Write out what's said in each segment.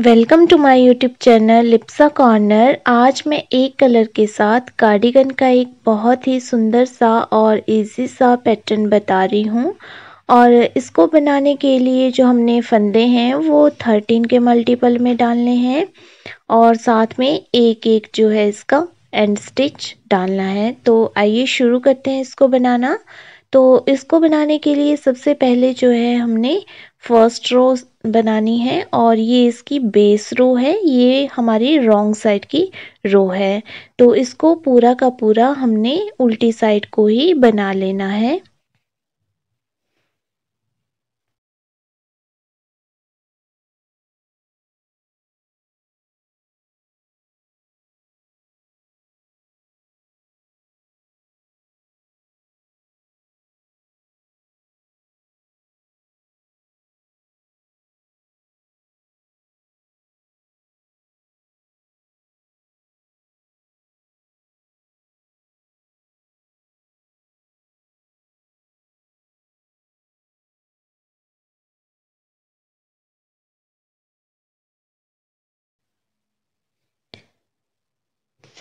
Welcome to my YouTube channel Lipsa corner आज मैं एक कलर के साथ कार्डिगन का एक बहुत ही सुंदर सा और इजी सा पैटर्न बता रही हूँ और इसको बनाने के लिए जो हमने फंदे हैं वो थर्टीन के मल्टीपल में डालने हैं और साथ में एक एक जो है इसका एंड स्टिच डालना है तो आइए शुरू करते हैं इसको बनाना तो इसको बनाने के लिए सबसे पहले जो है हमने फर्स्ट रोज बनानी है और ये इसकी बेस रो है ये हमारी रॉन्ग साइड की रो है तो इसको पूरा का पूरा हमने उल्टी साइड को ही बना लेना है।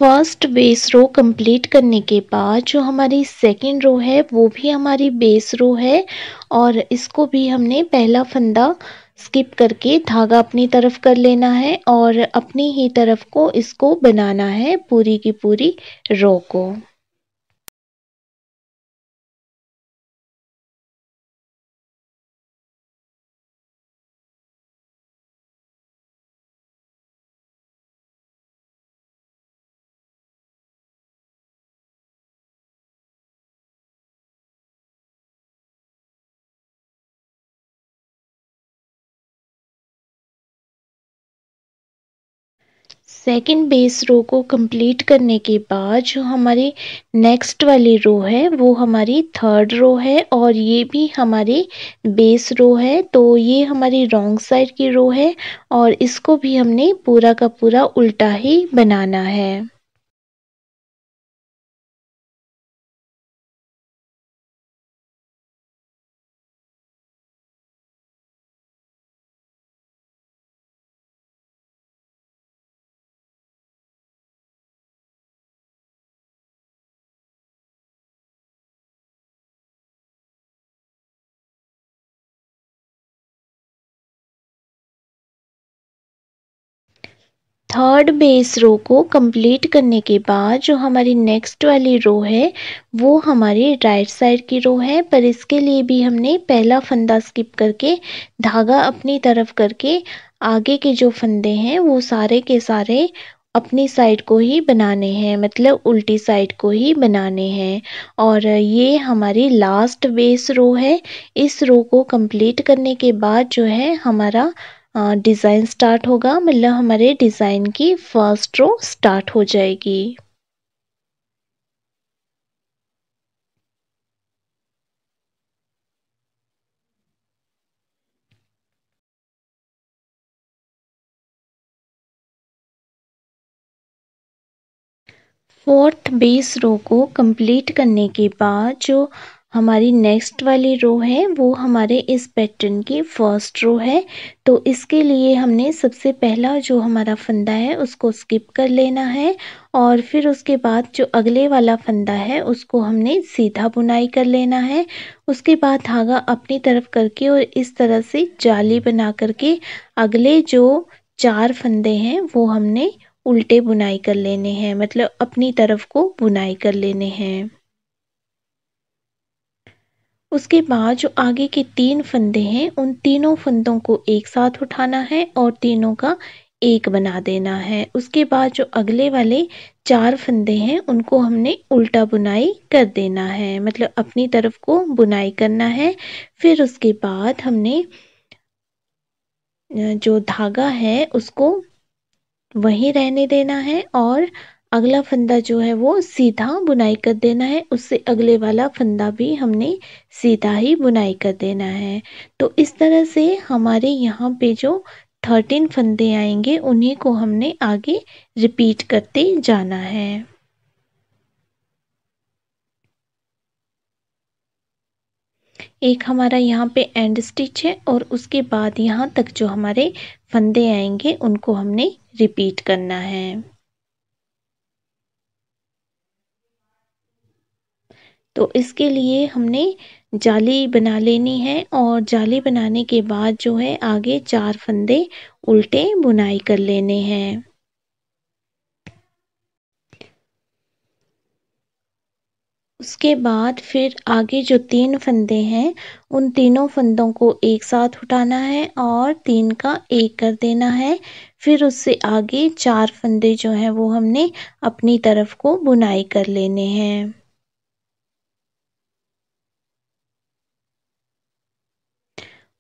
फर्स्ट बेस रो कंप्लीट करने के बाद जो हमारी सेकंड रो है वो भी हमारी बेस रो है और इसको भी हमने पहला फंदा स्किप करके धागा अपनी तरफ कर लेना है और अपनी ही तरफ को इसको बनाना है पूरी की पूरी रो को सेकेंड बेस रो को कंप्लीट करने के बाद जो हमारी नेक्स्ट वाली रो है वो हमारी थर्ड रो है और ये भी हमारी बेस रो है तो ये हमारी रॉन्ग साइड की रो है और इसको भी हमने पूरा का पूरा उल्टा ही बनाना है थर्ड बेस रो को कंप्लीट करने के बाद जो हमारी नेक्स्ट वाली रो है वो हमारी राइट साइड की रो है पर इसके लिए भी हमने पहला फंदा स्किप करके धागा अपनी तरफ करके आगे के जो फंदे हैं वो सारे के सारे अपनी साइड को ही बनाने हैं मतलब उल्टी साइड को ही बनाने हैं और ये हमारी लास्ट बेस रो है इस रो को कंप्लीट करने के बाद जो है हमारा डिज़ाइन स्टार्ट होगा मतलब हमारे डिज़ाइन की फर्स्ट रो स्टार्ट हो जाएगी फोर्थ बेस रो को कंप्लीट करने के बाद जो हमारी नेक्स्ट वाली रो है वो हमारे इस पैटर्न की फर्स्ट रो है तो इसके लिए हमने सबसे पहला जो हमारा फंदा है उसको स्किप कर लेना है और फिर उसके बाद जो अगले वाला फंदा है उसको हमने सीधा बुनाई कर लेना है उसके बाद धागा अपनी तरफ करके और इस तरह से जाली बना करके अगले जो चार फंदे हैं वो हमने उल्टे बुनाई कर लेने हैं मतलब अपनी तरफ को बुनाई कर लेने हैं उसके बाद जो आगे के तीन फंदे हैं उन तीनों फंदों को एक साथ उठाना है और तीनों का एक बना देना है उसके बाद जो अगले वाले चार फंदे हैं उनको हमने उल्टा बुनाई कर देना है मतलब अपनी तरफ को बुनाई करना है फिर उसके बाद हमने जो धागा है उसको वहीं रहने देना है और अगला फंदा जो है वो सीधा बुनाई कर देना है उससे अगले वाला फंदा भी हमने सीधा ही बुनाई कर देना है तो इस तरह से हमारे यहाँ पे जो थर्टीन फंदे आएंगे उन्हीं को हमने आगे रिपीट करते जाना है एक हमारा यहाँ पे एंड स्टिच है और उसके बाद यहाँ तक जो हमारे फंदे आएंगे उनको हमने रिपीट करना है तो इसके लिए हमने जाली बना लेनी है और जाली बनाने के बाद जो है आगे चार फंदे उल्टे बुनाई कर लेने हैं उसके बाद फिर आगे जो तीन फंदे हैं उन तीनों फंदों को एक साथ उठाना है और तीन का एक कर देना है फिर उससे आगे चार फंदे जो हैं वो हमने अपनी तरफ को बुनाई कर लेने हैं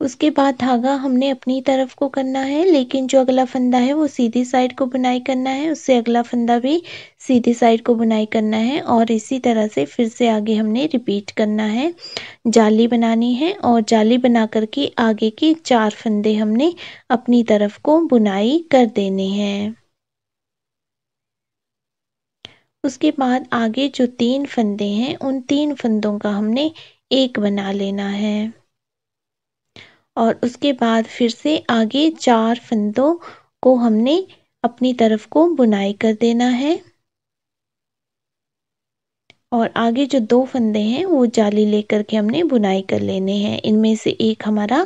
उसके बाद धागा हमने अपनी तरफ को करना है लेकिन जो अगला फंदा है वो सीधी साइड को बुनाई करना है उससे अगला फंदा भी सीधी साइड को बुनाई करना है और इसी तरह से फिर से आगे हमने रिपीट करना है जाली बनानी है और जाली बना करके आगे के चार फंदे हमने अपनी तरफ को बुनाई कर देने हैं उसके बाद आगे जो तीन फंदे हैं उन तीन फंदों का हमने एक बना लेना है और उसके बाद फिर से आगे चार फंदों को हमने अपनी तरफ को बुनाई कर देना है और आगे जो दो फंदे हैं वो जाली लेकर के हमने बुनाई कर लेने हैं इनमें से एक हमारा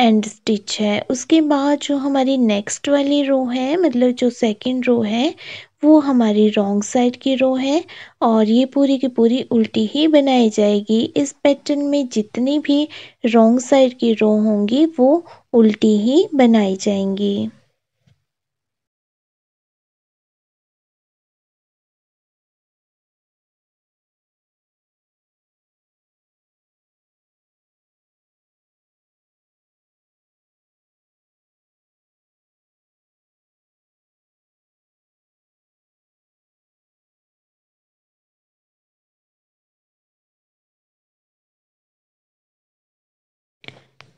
एंड स्टिच है उसके बाद जो हमारी नेक्स्ट वाली रो है मतलब जो सेकंड रो है वो हमारी रॉन्ग साइड की रो है और ये पूरी की पूरी उल्टी ही बनाई जाएगी इस पैटर्न में जितनी भी रॉन्ग साइड की रो होंगी वो उल्टी ही बनाई जाएंगी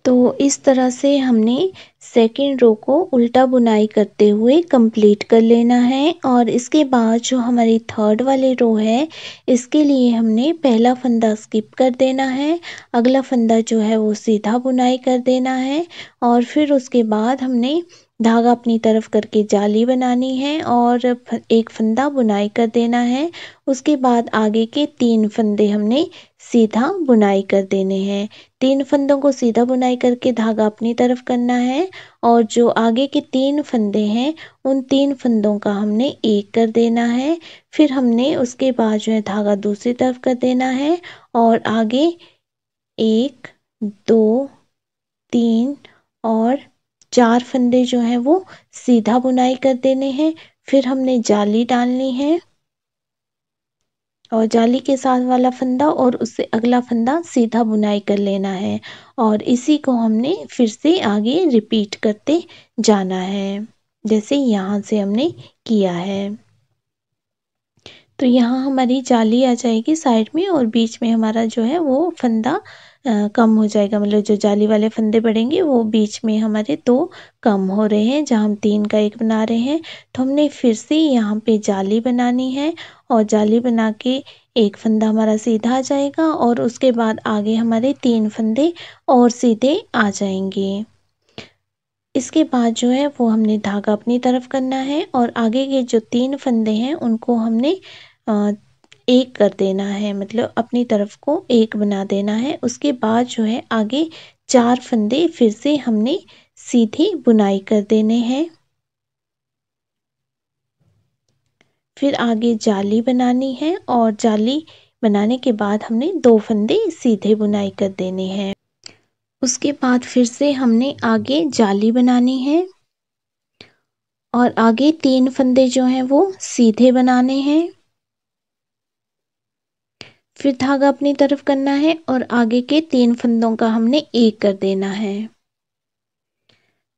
तो इस तरह से हमने सेकेंड रो को उल्टा बुनाई करते हुए कंप्लीट कर लेना है और इसके बाद जो हमारी थर्ड वाली रो है इसके लिए हमने पहला फंदा स्किप कर देना है अगला फंदा जो है वो सीधा बुनाई कर देना है और फिर उसके बाद हमने धागा अपनी तरफ करके जाली बनानी है और एक फंदा बुनाई कर देना है उसके बाद आगे के तीन फंदे हमने सीधा बुनाई कर देने हैं तीन फंदों को सीधा बुनाई करके धागा अपनी तरफ करना है और जो आगे के तीन फंदे हैं उन तीन फंदों का हमने एक कर देना है फिर हमने उसके बाद जो है धागा दूसरी तरफ कर देना है और आगे एक दो तीन और चार फंदे जो हैं वो सीधा बुनाई कर देने हैं फिर हमने जाली डालनी है और जाली के साथ वाला फंदा और उससे अगला फंदा सीधा बुनाई कर लेना है और इसी को हमने फिर से आगे रिपीट करते जाना है जैसे यहाँ से हमने किया है तो यहाँ हमारी जाली आ जाएगी साइड में और बीच में हमारा जो है वो फंदा कम हो जाएगा मतलब जो जाली वाले फंदे पड़ेंगे वो बीच में हमारे दो कम हो रहे हैं जहाँ हम तीन का एक बना रहे हैं तो हमने फिर से यहाँ पे जाली बनानी है और जाली बना के एक फंदा हमारा सीधा आ जाएगा और उसके बाद आगे हमारे तीन फंदे और सीधे आ जाएंगे इसके बाद जो है वो हमने धागा अपनी तरफ करना है और आगे के जो तीन फंदे हैं उनको हमने एक कर देना है मतलब अपनी तरफ को एक बना देना है उसके बाद जो है आगे चार फंदे फिर से हमने सीधी बुनाई कर देने हैं फिर आगे जाली बनानी है और जाली बनाने के बाद हमने दो फंदे सीधे बुनाई कर देने हैं उसके बाद फिर से हमने आगे जाली बनानी है और आगे तीन फंदे जो हैं वो सीधे बनाने हैं फिर धागा अपनी तरफ करना है और आगे के तीन फंदों का हमने एक कर देना है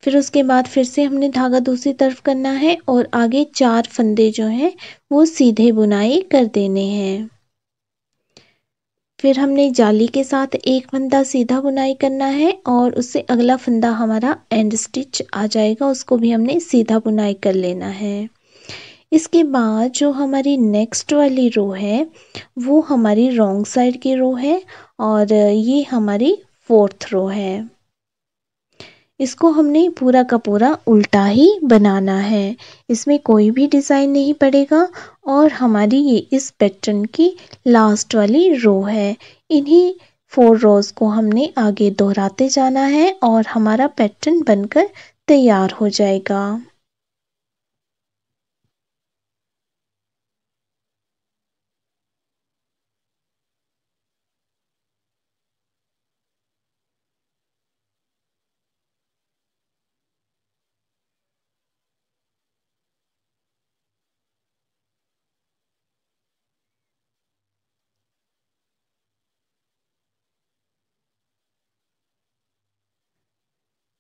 फिर उसके बाद फिर से हमने धागा दूसरी तरफ करना है और आगे चार फंदे जो हैं वो सीधे बुनाई कर देने हैं फिर हमने जाली के साथ एक फंदा सीधा बुनाई करना है और उससे अगला फंदा हमारा एंड स्टिच आ जाएगा उसको भी हमने सीधा बुनाई कर लेना है इसके बाद जो हमारी नेक्स्ट वाली रो है वो हमारी रॉन्ग साइड की रो है और ये हमारी फोर्थ रो है इसको हमने पूरा का पूरा उल्टा ही बनाना है इसमें कोई भी डिज़ाइन नहीं पड़ेगा और हमारी ये इस पैटर्न की लास्ट वाली रो है इन्हीं फोर रोज़ को हमने आगे दोहराते जाना है और हमारा पैटर्न बनकर तैयार हो जाएगा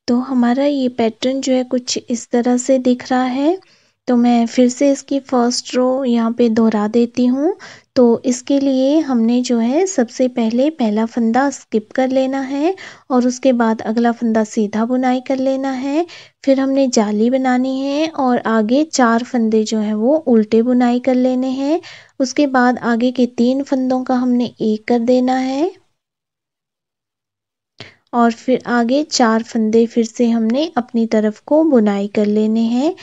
तो हमारा ये पैटर्न जो है कुछ इस तरह से दिख रहा है तो मैं फिर से इसकी फर्स्ट रो यहाँ पे दोहरा देती हूँ तो इसके लिए हमने जो है सबसे पहले पहला फंदा स्किप कर लेना है और उसके बाद अगला फंदा सीधा बुनाई कर लेना है फिर हमने जाली बनानी है और आगे चार फंदे जो हैं वो उल्टे बुनाई कर लेने हैं उसके बाद आगे के तीन फंदों का हमने एक कर देना है और फिर आगे चार फंदे फिर से हमने अपनी तरफ को बुनाई कर लेने हैं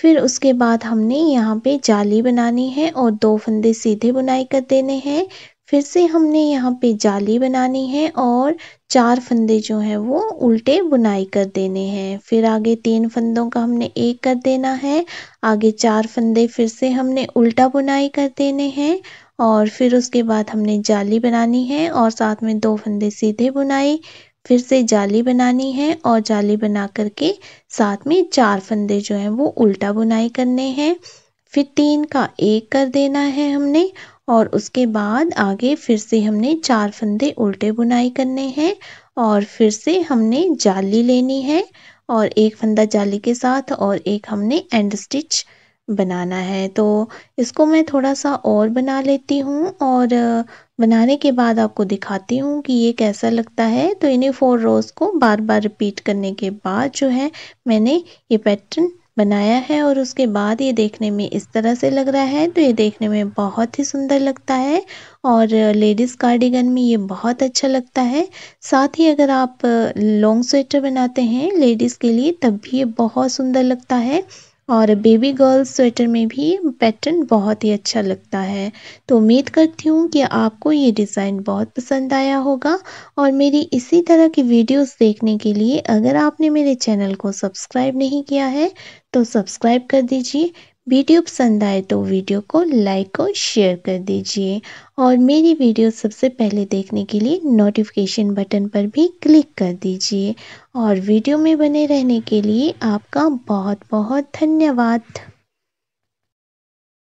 फिर उसके बाद हमने यहाँ पे जाली बनानी है और दो फंदे सीधे बुनाई कर देने हैं फिर से हमने यहाँ पे जाली बनानी है और चार फंदे जो हैं वो उल्टे बुनाई कर देने हैं फिर आगे तीन फंदों का हमने एक कर देना है आगे चार फंदे फिर से हमने उल्टा बुनाई कर देने हैं और फिर उसके बाद हमने जाली बनानी है और साथ में दो फंदे सीधे बुनाए फिर से जाली बनानी है और जाली बना करके साथ में चार फंदे जो हैं वो उल्टा बुनाई करने हैं फिर तीन का एक कर देना है हमने और उसके बाद आगे फिर से हमने चार फंदे उल्टे बुनाई करने हैं और फिर से हमने जाली लेनी है और एक फंदा जाली के साथ और एक हमने एंड स्टिच बनाना है तो इसको मैं थोड़ा सा और बना लेती हूँ और बनाने के बाद आपको दिखाती हूँ कि ये कैसा लगता है तो इन्हीं फोर रोज़ को बार बार रिपीट करने के बाद जो है मैंने ये पैटर्न बनाया है और उसके बाद ये देखने में इस तरह से लग रहा है तो ये देखने में बहुत ही सुंदर लगता है और लेडीज़ कार्डिगन में ये बहुत अच्छा लगता है साथ ही अगर आप लॉन्ग स्वेटर बनाते हैं लेडीज़ के लिए तब भी ये बहुत सुंदर लगता है और बेबी गर्ल स्वेटर में भी पैटर्न बहुत ही अच्छा लगता है तो उम्मीद करती हूँ कि आपको ये डिज़ाइन बहुत पसंद आया होगा और मेरी इसी तरह की वीडियोस देखने के लिए अगर आपने मेरे चैनल को सब्सक्राइब नहीं किया है तो सब्सक्राइब कर दीजिए वीडियो पसंद आए तो वीडियो को लाइक और शेयर कर दीजिए और मेरी वीडियो सबसे पहले देखने के लिए नोटिफिकेशन बटन पर भी क्लिक कर दीजिए और वीडियो में बने रहने के लिए आपका बहुत बहुत धन्यवाद